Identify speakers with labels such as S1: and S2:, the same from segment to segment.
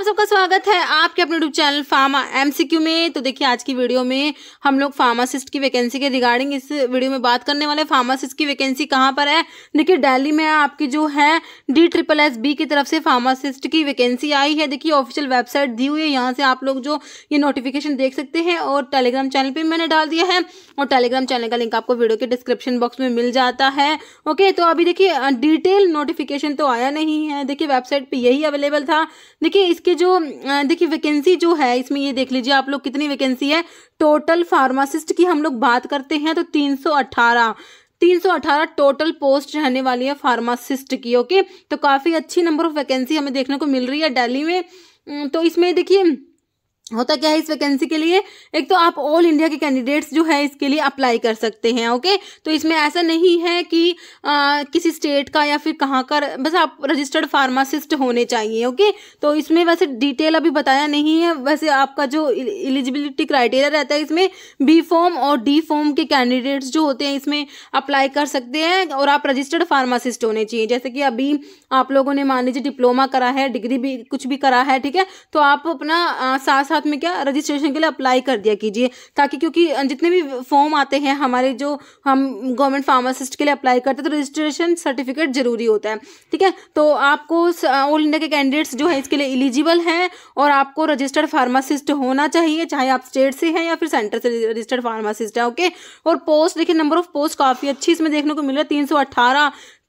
S1: आप सबका स्वागत है आपके अपने यूट्यूब चैनल फार्मा एमसीक्यू में तो देखिए आज की वीडियो में हम लोग फार्मासिस्ट की वैकेंसी के रिगार्डिंग इस वीडियो में बात करने वाले फार्मासिस्ट की वैकेंसी कहाँ पर है देखिए दिल्ली में आपकी जो है डी ट्रिपल एस बी की तरफ से फार्मासिस्ट की वैकेंसी आई है देखिए ऑफिशियल वेबसाइट दी हुई है यहाँ से आप लोग जो ये नोटिफिकेशन देख सकते हैं और टेलीग्राम चैनल पर मैंने डाल दिया है और टेलीग्राम चैनल का लिंक आपको वीडियो के डिस्क्रिप्शन बॉक्स में मिल जाता है ओके तो अभी देखिए डिटेल नोटिफिकेशन तो आया नहीं है देखिए वेबसाइट पर यही अवेलेबल था देखिए इसके इसके जो देखिए वैकेंसी जो है इसमें ये देख लीजिए आप लोग कितनी वैकेंसी है टोटल फार्मासिस्ट की हम लोग बात करते हैं तो तीन सौ अट्ठारह 318 टोटल पोस्ट रहने वाली है फार्मासिस्ट की ओके तो काफ़ी अच्छी नंबर ऑफ वैकेंसी हमें देखने को मिल रही है डेली में तो इसमें देखिए होता क्या है इस वैकेंसी के लिए एक तो आप ऑल इंडिया के कैंडिडेट्स जो है इसके लिए अप्लाई कर सकते हैं ओके तो इसमें ऐसा नहीं है कि आ, किसी स्टेट का या फिर कहाँ का बस आप रजिस्टर्ड फार्मासिस्ट होने चाहिए ओके तो इसमें वैसे डिटेल अभी बताया नहीं है वैसे आपका जो एलिजिबिलिटी क्राइटेरिया रहता है इसमें बी फॉर्म और डी फॉर्म के कैंडिडेट्स जो होते हैं इसमें अप्लाई कर सकते हैं और आप रजिस्टर्ड फार्मासिस्ट होने चाहिए जैसे कि अभी आप लोगों ने मान लीजिए डिप्लोमा करा है डिग्री भी कुछ भी करा है ठीक है तो आप अपना साथ साथ में क्या रजिस्ट्रेशन के लिए अप्लाई कर दिया कीजिए ताकि क्योंकि जितने भी फॉर्म आते हैं हमारे जो हम गवर्नमेंट फार्मासिस्ट के लिए अप्लाई करते हैं तो रजिस्ट्रेशन सर्टिफिकेट जरूरी होता है ठीक है तो आपको ऑल इंडिया के कैंडिडेट्स जो है इसके लिए एलिजिबल हैं और आपको रजिस्टर्ड फार्मासिस्ट होना चाहिए चाहे आप स्टेट से हैं या फिर सेंटर से रजिस्टर्ड फार्मासिस्ट है ओके और पोस्ट देखिए नंबर ऑफ पोस्ट काफ़ी अच्छी इसमें देखने को मिल रहा है तीन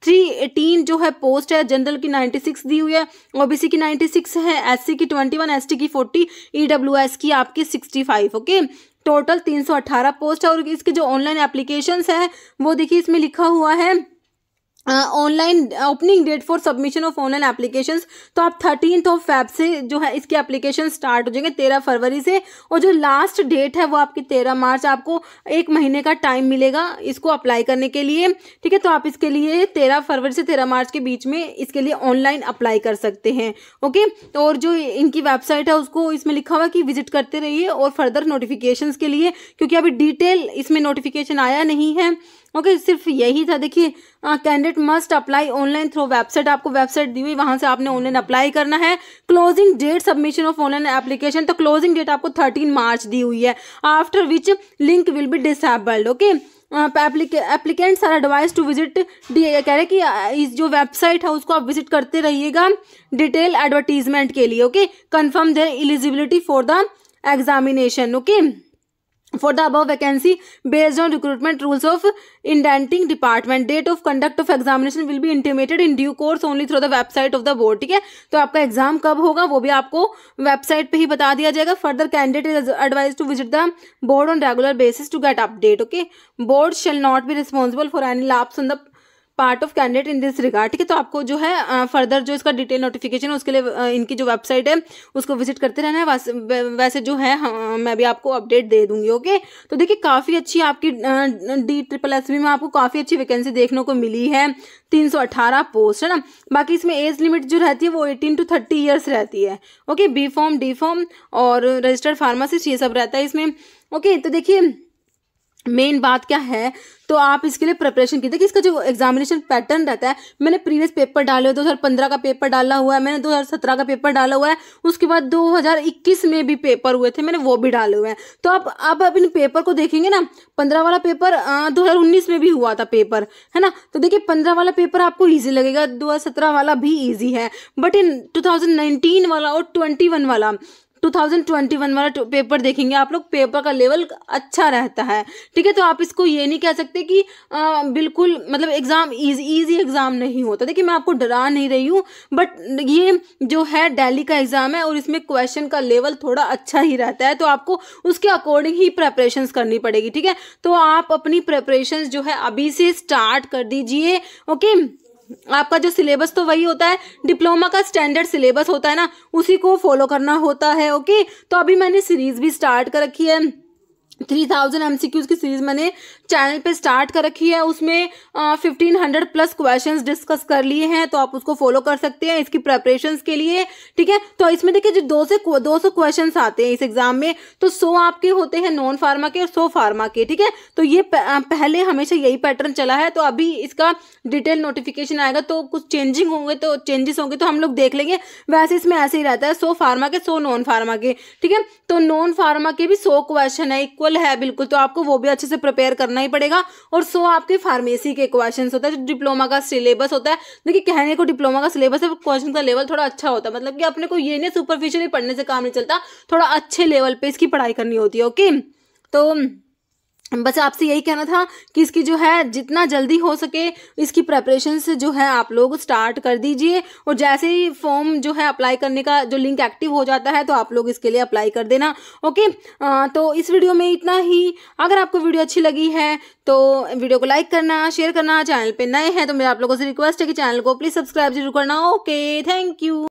S1: थ्री एटीन eh, जो है पोस्ट है जनरल की नाइन्टी सिक्स दी हुई है ओबीसी की नाइन्टी सिक्स है एससी की ट्वेंटी वन एसटी की फोर्टी ईडब्ल्यूएस e की आपकी सिक्सटी फाइव ओके टोटल तीन सौ अट्ठारह पोस्ट है और इसके जो ऑनलाइन एप्लीकेशंस है वो देखिए इसमें लिखा हुआ है online opening date for submission of online application तो आप थर्टीन ऑफ फैब से जो है इसके एप्लीकेशन स्टार्ट हो जाएंगे तेरह फरवरी से और जो लास्ट डेट है वो आपकी तेरह मार्च आपको एक महीने का टाइम मिलेगा इसको अप्लाई करने के लिए ठीक है तो आप इसके लिए तेरह फरवरी से तेरह मार्च के बीच में इसके लिए ऑनलाइन अप्लाई कर सकते हैं ओके तो और जो इनकी वेबसाइट है उसको इसमें लिखा हुआ कि विजिट करते रहिए और फर्दर नोटिफिकेशन के लिए क्योंकि अभी डिटेल इसमें नोटिफिकेशन आया नहीं है ओके okay, सिर्फ यही था देखिए candidate must apply online through website आपको वेबसाइट दी हुई वहाँ से आपने ऑनलाइन अप्लाई करना है closing date submission of online application तो क्लोजिंग डेट आपको थर्टीन मार्च दी हुई है after which link will be disabled okay applicants are advise to visit the कह रहे कि इस जो वेबसाइट है उसको आप विजिट करते रहिएगा डिटेल एडवर्टीजमेंट के लिए okay confirm their eligibility for the examination okay for the above vacancy based on recruitment rules of indenting department date of conduct of examination will be intimated in due course only through the website of the board ठीक है तो आपका exam कब होगा वो भी आपको website पर ही बता दिया जाएगा further candidate is advise to visit the board on regular basis to get update okay board shall not be responsible for any lapse on the part of candidate in this regard ठीक है तो आपको जो है further जो इसका detail notification है उसके लिए इनकी जो वेबसाइट है उसको विजिट करते रहना है वैसे, वैसे जो है मैं भी आपको अपडेट दे दूंगी ओके तो देखिए काफ़ी अच्छी आपकी डी ट्रिपल एस में आपको काफ़ी अच्छी वैकेंसी देखने को मिली है तीन सौ अठारह पोस्ट है ना बाकी इसमें एज लिमिट जो रहती है वो एटीन टू थर्टी ईयर्स रहती है okay B Pharm D Pharm और रजिस्टर्ड फार्मासिस्ट ये सब रहता है इसमें ओके तो देखिए मेन बात क्या है तो आप इसके लिए प्रिपरेशन की कि इसका जो एग्जामिनेशन पैटर्न रहता है मैंने प्रीवियस पेपर डाले हुए दो हज़ार पंद्रह का पेपर डाला हुआ है मैंने दो हज़ार सत्रह का पेपर डाला हुआ है उसके बाद दो हज़ार इक्कीस में भी पेपर हुए थे मैंने वो भी डाले हुए हैं तो आप अब इन पेपर को देखेंगे ना पंद्रह वाला पेपर दो हज़ार उन्नीस में भी हुआ था पेपर है ना तो देखिए पंद्रह वाला पेपर आपको ईजी लगेगा दो हज़ार सत्रह वाला भी ईजी है but in two thousand nineteen वाला और ट्वेंटी वन वाला 2021 वाला पेपर देखेंगे आप लोग पेपर का लेवल अच्छा रहता है ठीक है तो आप इसको ये नहीं कह सकते कि आ, बिल्कुल मतलब एग्ज़ाम ईजी एग्ज़ाम नहीं होता देखिए मैं आपको डरा नहीं रही हूँ बट ये जो है डेली का एग्ज़ाम है और इसमें क्वेश्चन का लेवल थोड़ा अच्छा ही रहता है तो आपको उसके अकॉर्डिंग ही प्रेपरेशन करनी पड़ेगी ठीक है तो आप अपनी प्रेपरेशन जो है अभी से स्टार्ट कर दीजिए ओके आपका जो सिलेबस तो वही होता है डिप्लोमा का स्टैंडर्ड सिलेबस होता है ना उसी को फॉलो करना होता है ओके तो अभी मैंने सीरीज भी स्टार्ट कर रखी है थ्री थाउजेंड एम की सीरीज मैंने चैनल पे स्टार्ट कर रखी है उसमें fifteen hundred plus question discuss कर लिए हैं तो आप उसको फॉलो कर सकते हैं इसकी प्रेपरेशन के लिए ठीक है तो इसमें देखिए जो दो से दो सौ क्वेश्चन आते हैं इस एग्जाम में तो सौ आपके होते हैं नॉन फार्मा के और सौ फार्मा के ठीक है तो ये पहले हमेशा यही पैटर्न चला है तो अभी इसका डिटेल नोटिफिकेशन आएगा तो कुछ चेंजिंग होंगे तो चेंजेस होंगे तो हम लोग देख लेंगे वैसे इसमें ऐसे ही रहता है सो फार्मा के सो नॉन फार्मा के ठीक है तो नॉन फार्मा के भी सौ क्वेश्चन है इक्वल है बिल्कुल तो आपको वो भी अच्छे से प्रिपेयर करना करना ही पड़ेगा और सो आपके फार्मेसी के क्वेश्चन होता है जो डिप्लोमा का सिलेबस होता है देखिए कहने को डिप्लोमा का सिलेबस है क्वेश्चन का लेवल थोड़ा अच्छा होता है मतलब कि अपने को ये नहीं सुपरफिशियली पढ़ने से काम नहीं चलता थोड़ा अच्छे लेवल पर इसकी पढ़ाई करनी होती है ओके तो बस आपसे यही कहना था कि इसकी जो है जितना जल्दी हो सके इसकी प्रेपरेशन जो है आप लोग स्टार्ट कर दीजिए और जैसे ही फॉर्म जो है अप्लाई करने का जो लिंक एक्टिव हो जाता है तो आप लोग इसके लिए अप्लाई कर देना ओके आ, तो इस वीडियो में इतना ही अगर आपको वीडियो अच्छी लगी है तो वीडियो को लाइक करना शेयर करना चैनल पर नए हैं तो मेरे आप लोगों से रिक्वेस्ट है कि चैनल को प्लीज़ सब्सक्राइब जरूर करना ओके थैंक यू